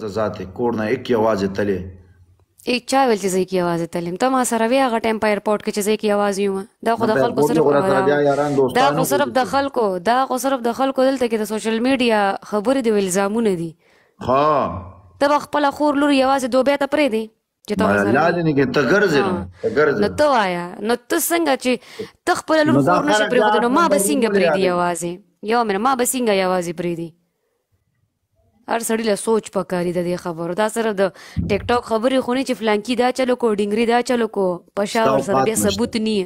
ذاتې کوړ نه یک یوازې تلې یک چا ویل چې زه یک یوازې تلم ته ما سره بیا هغه ټایم په ایرپورټ کې چې زه یک یوازې یم دا خو د خلکو صرف دا خو صرف د خلکو دا خو صرف د خلکو دلته کې د سوشل میډیا خبرې دی الزامونه دي ها ته خپل خور لور یوازې دوبیا ته پرې دی چې تا وزر لا دې کې ته ګرځې ته ګرځې نو ته وایا نو ته څنګه چې ته خپل لور خور نشي پرې نو ما به څنګه پرې دی یوازې یو مې ما به څنګه یوازې پرې دی هر سړی له سوچ پکاري د دې خبرو دا صرف د ټیک ټاک خبرې خو نه چې فلانکی دا چلو کو ډنګري دا چلو کو پشا ور سره بیا ثبوت نی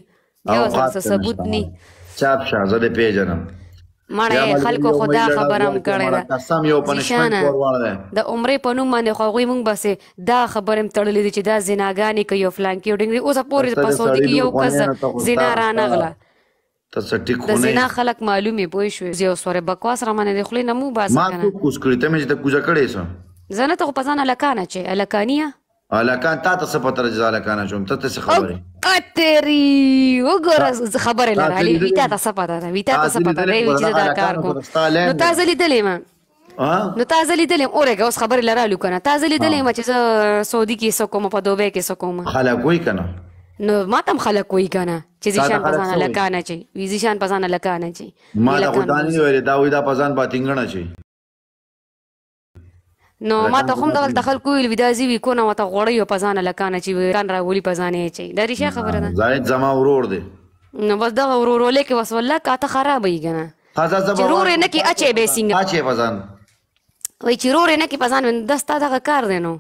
بیا سره ثبوت نی چاپ شاه زه دې پیژنم مړه خلکو خدا خبرم کړی دا قسم یو پنشمنت ورواله د عمرې په نوم باندې خو غوي مونږ بس دا خبرم تړلې دي چې دا زناګانی کوي فلانکی ډنګري اوسه پورې په سعودي کې یو کس زنا را نغله ته ټیک خو نه د زنا خلک معلومه پوي شو زه سوره بکواس را منه د خلې نمو باز کنه ما ته کوس کړی ته مې ته کوزه کړې سم زنه ته په ځان لکانه چې لکانیه الکان تا ته څه پتر جزا لکانه چوم ته څه خبره کتری وګوره خبره لاره علی ویتا ته څه پتر ویتا ته څه پتر وی چې دا کار کو نو تازه لیدلې ما نو تازه لیدلم اورګه اوس خبر لرالو کنه تازه لیدلم چې سعودي کې سکوم په دوبه کې سکوم خلک وای کنه نو ما تم خلک وی کنه چې ځشان پزان لکانه چی وی ځشان پزان لکانه چی ما دا خدان نه ویل دا وی دا پزان پاتینګنه چی نو ما ته هم دغه خلکو ویل ودا زی وی کو نه ماته غوړی پزان لکانه چی ویران را ولی پزانې چی دا ریشه خبره ده زاید زما ورور دی نو بس دا ورورولې کې وس والله کاته خراب وي کنه ضرور نه کې اچې به سنگ اچې پزان وای چې ورور نه کې پزان دستا دغه کار دی نو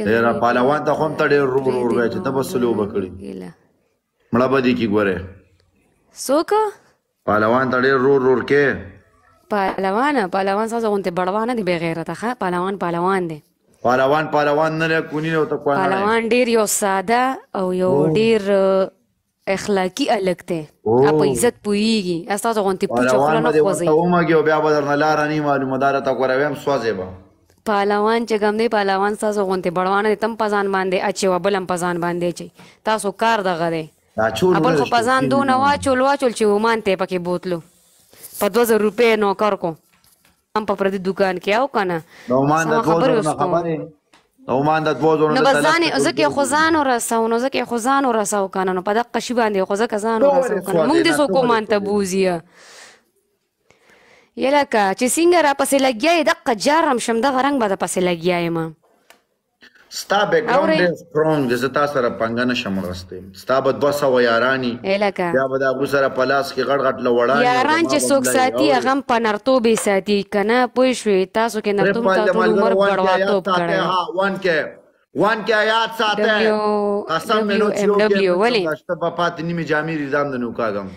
را پهلوان ته خو هم ته ډېر رور رور وایې چې ته به سلې اوبه کړې مړه به دې کې ګورې څوک پهلوان ته ډېر رور رور کې پهلوان پهلوان ستاسو غوندې بړوان دی بې غیرته ښه پهلوان پهلوان دی پهلوان پهلوان نه کونی او ته پهلوان پهلوان ډیر یو ساده او یو ډیر اخلاقی الګ دی په عزت پویږي تاسو غونتی پوچو خلنو خوځي پهلوان به ورته ومګي او بیا به درنه لار نه معلومه دار ته کوروم سوځي به پهلوان چې ګم دی پهلوان تاسو غونته بړوانه تم پزان باندې اچي وبلم پزان باندې چي تاسو کار دغه دی خپل خو پزان دونه واچول واچول چې ومان ته پکې بوتلو په 2000 روپۍ نو کار کو هم په پردي دکان کې او کنه نو مان د 2000 خبره نو مان د 2000 نو بزانه زکه خزان ورساو نو زکه خزان ورساو کنه نو په دقه شی باندې خو زکه ځان ورساو کنه موږ دې سو کومان ته بوزیه یلکه چې څنګه را پسې لګیا یې دقه جارم شم دغه رنګ به د پسې لګیا یم ستا بیک گراوند ډیر سترونګ زه تاسو سره پنګ نه شم راستې ستا به 200 یارانی یا به دا غو سره پلاس کې غړ غټ لوړانی یاران چې څوک ساتي هغه په نرتو به ساتي کنه پوي شوې تاسو کې نرتو تاسو عمر بڑواته کړه ها وان کې وان کې آیات ساته قسم مې نو چې یو کې تاسو په پات نیمه جامې ریزان د نو کاغم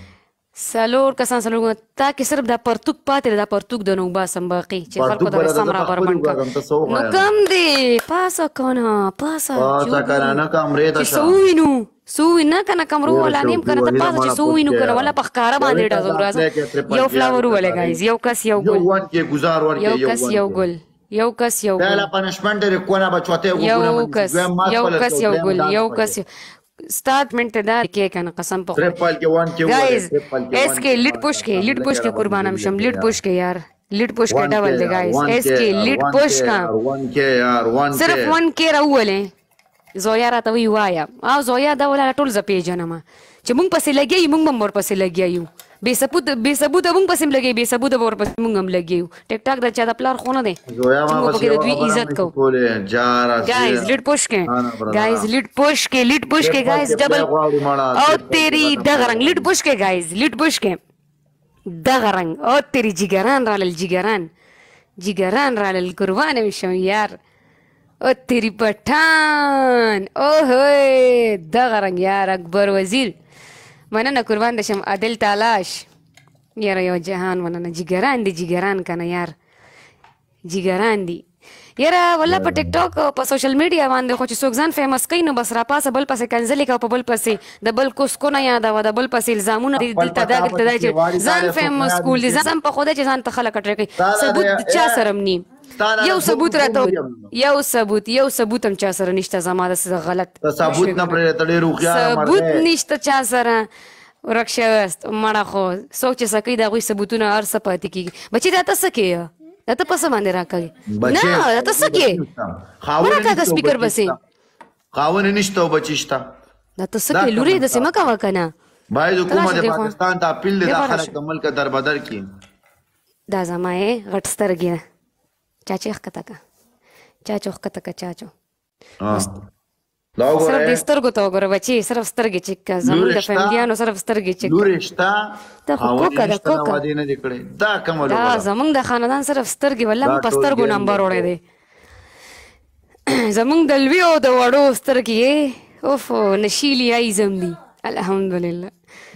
سلور کسان سلور غو تا کې صرف د پرتوک پاتې د پرتوک د نو باسم باقي چې خلکو د سم را برمن نو کم دی پاسا کنا پاسا پاسا کنا نه کمرې ته شو وینو سو وینا کنه کمرو ولا نیم کنه ته پاسا چې سو وینو کنه ولا پخکارا باندې ډا زورا یو فلاور ولا گایز یو کس یو ګل یو ون کې گزار ور کې یو کس یو ګل یو کس یو ګل پهلا پنشمنت لري کونه بچوته وګونه یو کس یو کس یو ګل یو کس स्टार्ट منټ دا کې کنه قسم په خپل پال کې وان کې ګایز اس کې لیډ پوش کې لیډ پوش کې قربانم شم لیډ پوش کې یار لیډ پوش کې ډبل دی ګایز اس کې لیډ پوش کا 1 کې یار 1 صرف 1 کې راولې زویا راته وی وایا او زویا دا ولا ټول ز پیجنم چې مونږ پسې لګي مونږ هم ورپسې لګي یو بے ثبوت بے ثبوت مونږ پسې لګي بے ثبوت ورپسې مونږ هم لګي یو ټیک ټاک دا چا د پلار خونه دی مونږ پکې د دوی عزت کو گایز لیډ پوش کې گایز لیډ پوش کې لیډ پوش کې گایز ډبل او تیری دغه رنگ لیډ پوش کې گایز لیډ پوش کې دغه رنگ او تیری جګران رالل جګران جګران رالل قربان شم یار او تیری پټان او هوی دغه رنگ یار اکبر وزیر مننه قربان شم عادل تلاش یاره یو جهان مننه جګران دي جګران کنه یار جګران دي یاره والله په ټیک ټاک په سوشل میډیا باندې خو چې څوک ځان فیمس کوي نو بس را پاسه بل پسې کنځلې کوي په بل پسې د بل کوس کو نه یاد و د بل پسې الزامونه دي دلته دا دلته دا چې ځان فیمس کول دي ځان په خوده چې ځان ته خلک اٹر کوي ثبوت چا سره مني یو ثبوت راته یو ثبوت یو ثبوت هم چا سره نشته زما د غلط ثبوت نه پرې تړې روغیا ثبوت نشته چا سره ورک شوی مړه خو څوک چې سکی د غوي ثبوتونه هر څه پاتې کیږي بچی دا تاسو کې دا ته پس باندې راکاږي نه دا ته سکه خاور راکاږه سپیکر بسې خاور نشته بچشتا دا ته سکه لوري د سیمه کا وکنه باید حکومت د پاکستان ته اپیل د داخله کمل کا دربدر کی دا زمای غټ سترګې چاچې ښکته کا چاچو ښکته کا چاچو دا وګوره صرف د سترګو ته وګوره بچي صرف سترګې چیک کا زموږ د فهمیانو صرف سترګې چیک لوري شتا دا کوکا دا کوکا نه دی کړی دا کومه لوري دا زموږ د خاندان صرف سترګې ولم په سترګو نمبر وړي دي زموږ د لوی او د وړو سترګې اوف نشیلی ای زم دي الحمدلله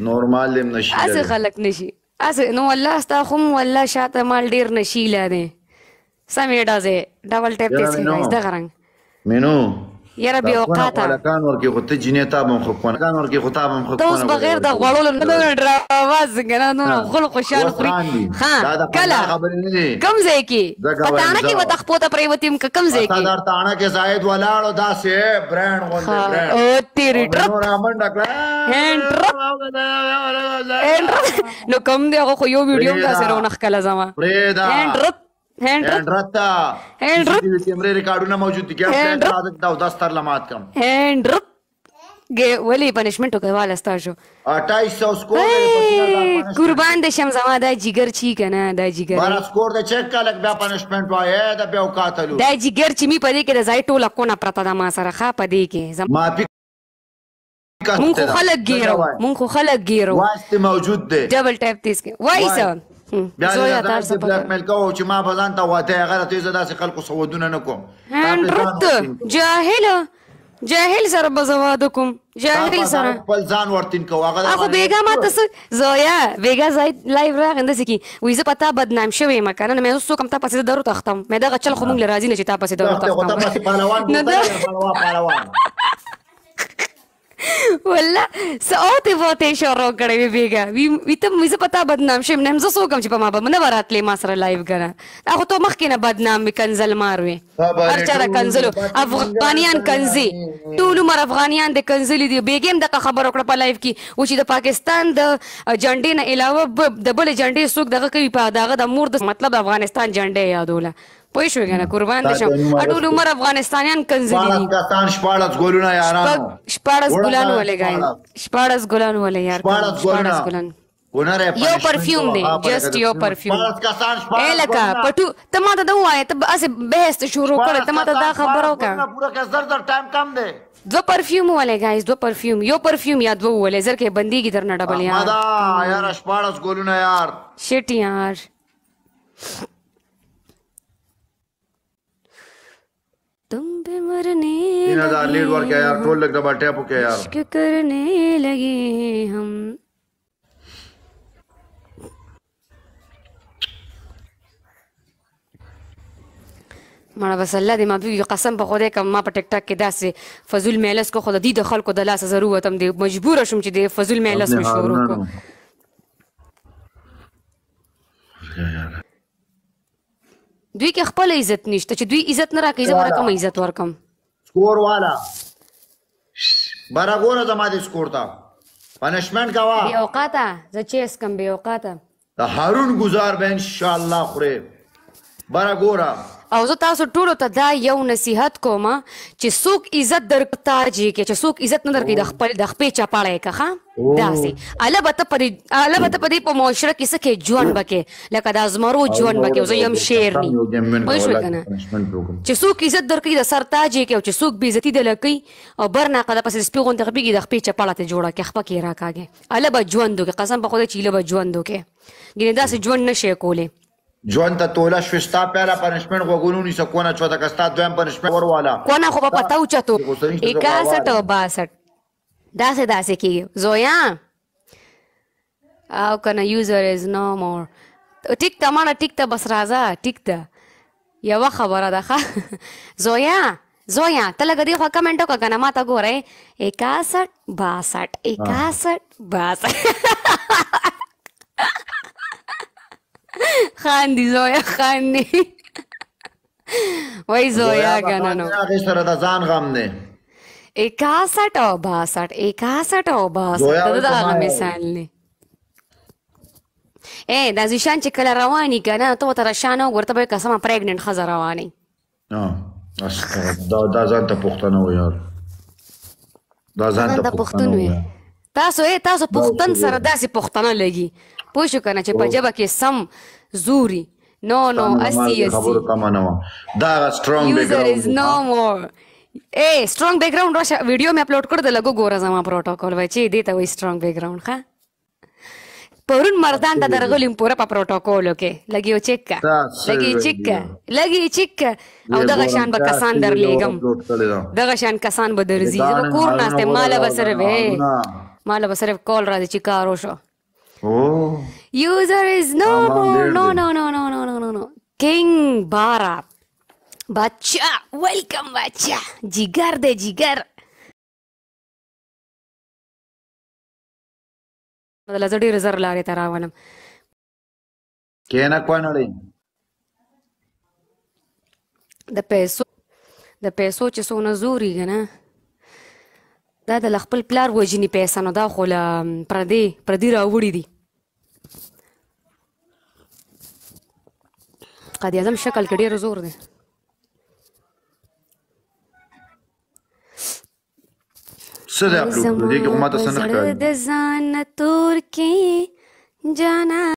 نورمال دم نشیلی اصل خلق نشي اصل نو الله ستا خوم والله شاته مال ډیر نشیلا دي سمې ډازه ډبل ټیپ دې څنګه دا غرنګ مینو یره بیا اوقات کان ورکی خو ته جنې تاب هم خو کونه کان ورکی خو تاب هم خو کونه اوس بغیر د غوړولو نه دومره ډراما څنګه نه نو خل خوشاله خوري ها کله کم ځای کې پټانه کې وته خپل ته پریوتیم کم ځای کې دا تاڼه کې زاید ولاړو دا سه برانډ غوړي برانډ او تیری ټرپ رامن ډکړه هند ټرپ نو کم دی خو یو ویډیو دا سره ونخ کله زما هند ټرپ هندرتا هندرت د کیمرې ریکارډونه موجود دي که هندرت عادت دا د ستر لمات کم هندرت ګ ولی پنشمنت کوواله ستاسو 2800 سکور قربان د شم زما دا جګر چی کنه دا جګر بار سکور د چک کلک بیا پنشمنت وای دا بیا وکاتلو دا جګر چی می پدې کې د زای ټوله کو نه پرتا دا ما سره خا پدې کې زما مونږ خلک ګیرو مونږ خلک ګیرو واسطه موجود دی ډبل ټیپ تیس کې وایسه بیا دا درس بلک میل کو چې ما په ځان ته واته هغه ته زه داسې خلکو سوودونه نه کوم جاهل جاهل سره بزواد کوم جاهل سره خپل ځان ورتین کو هغه خو بیګا ما تاسو زویا بیګا زای لایو راغ انده سکی وې زه پتا بدنام شوې ما کنه مې اوس کوم ته پسې درو تختم مې دا غچل خو مونږ لراځي نه چې تا پسې درو تختم نه دا پهلوان پهلوان والله ساعت وته شروع کړې بیګا وی ته مې پتا بدنام شم نه زه سوګم چې په ما باندې وراتلې ما سره لایو کنه هغه ته مخکې نه بدنام کنزل ماروي هر چا کنزلو افغانیان کنزي ټول عمر افغانیان د کنزلي دی بیګم د خبر وکړه په لایو کې و چې د پاکستان د جنډې نه علاوه د بل جنډې سوق دغه کوي په دغه د مور د مطلب د افغانستان جنډې یادوله پوه شو کنه قربان دي شم اټول عمر افغانستانيان کنځلي دي پاکستان شپاړس ګولونه یاران شپاړس ګولان ولې غاین شپاړس ګولان ولې یار شپاړس ګولان یو پرفیوم دی جست یو پرفیوم اے لکا پټو ته ماته دا وایې ته اسه بحث شروع کړ ته ماته دا خبرو کا پورا کس در در ټایم کم دی دو پرفیوم ولې گایز دو پرفیوم یو پرفیوم یا دو ولې زر کې بنديګي درنه ډبل یار مدا یار شپاړس ګولونه یار شټ یار पे मरने तीन हजार लीड वर्क है यार टोल लग रहा बाटे आपको क्या यार इश्क करने लगे हम مړه بس الله دې ما بي قسم په خوده کم ما په ټک ټاک کې داسې فزول میلس کو خود دې د خلکو د لاس ضرورت هم دې مجبور شوم چې دې فزول میلس مشورو کو دوی کې خپل عزت نشته چې دوی عزت نه راکې زه ورکم عزت ورکم سکور والا برا ګوره زما دې سکور تا پنشمنت کا وا بی اوقاتا زه چیس کم بی اوقاتا د هارون گزار به ان شاء الله خوره برا ګوره او زه تاسو ټولو ته دا یو نصیحت کوم چې څوک عزت درک تاجی کې چې څوک عزت نه درکې د خپل د خپل چپاړې کا ها دا سي البته پدې البته پدې په معاشره کې سکه ژوند بکې لکه د ازمرو ژوند بکې زه یم شیر ني وای شو کنه چې څوک عزت درکې د سر تاجی کې او چې څوک بی عزتی د لکې او برنا قده پس سپیغون ته بيګي د خپل چپاړې ته جوړه کې خپل کې راکاږي البته ژوند دوی قسم په خوده چې لبه ژوند دوی ګینه دا سي ژوند نشي کوله ژوند ته توله شوستا پیاله پنشمنت غوګونو نس کونه چوتا کستا دویم پنشمنت وروالا کونه خو په پتاو چتو 61 او 62 داسې داسې کیږي زویا او کنه یوزر از نو مور ټیک ته مانه ټیک ته بس راځه ټیک ته یو خبره ده زویا زویا ته لګ دی خو کمنټ وکړه کنه ما ته ګوره 61 62 61 62 خاندي زویا خاندي وای زویا ګننو هغه سره د ځان غم نه 61 او 62 61 او 62 دا هغه مثال نه اے دا ځشان چې کله رواني کنه ته وته رشانه ورته به قسمه پریګننت خزه رواني نو دا دا ځان ته پښتنه و یار دا ځان ته پښتنه و تاسو یې تاسو پښتون سره داسې پښتنه لګي پوه شو کنه چې په جبه کې سم زوري نو نو اسی اسی دا سترونګ بیک ګراوند از نو مور اے سترونګ بیک ګراوند راشه ویډیو مې اپلوډ کړ د لګو ګوره زما پروتوکول وای چې دې ته وای سترونګ بیک ګراوند ښا پرون مردان ته درغلم پوره په پروتوکول کې لګیو چیک لګی چیک لګی چیک او دغه شان به کسان درلېګم دغه شان کسان به درځي زه کور ناشته مال به سره وې ما له صرف کال را دي چې کار وشو یوزر از نو نو نو نو نو نو نو نو کینګ بارا بچا ویلکم بچا جګر دې جګر ಮೊದಲ ಜಡಿ ರಿಸರ್ವ್ ಲಾರಿ ತರ ಅವನಂ ಕೇನಕ್ವ ನೋಡಿ د پیسو د پیسو چې څونه زوري کنه دا د خپل پلار وژنې پیسې نو دا خو له پردې پردې راوړي دي قائد اعظم شکل کې ډېر زور دی څه دی اپلوډ دې کې ما ته څه نه ښکاري د ځان تور کې جانا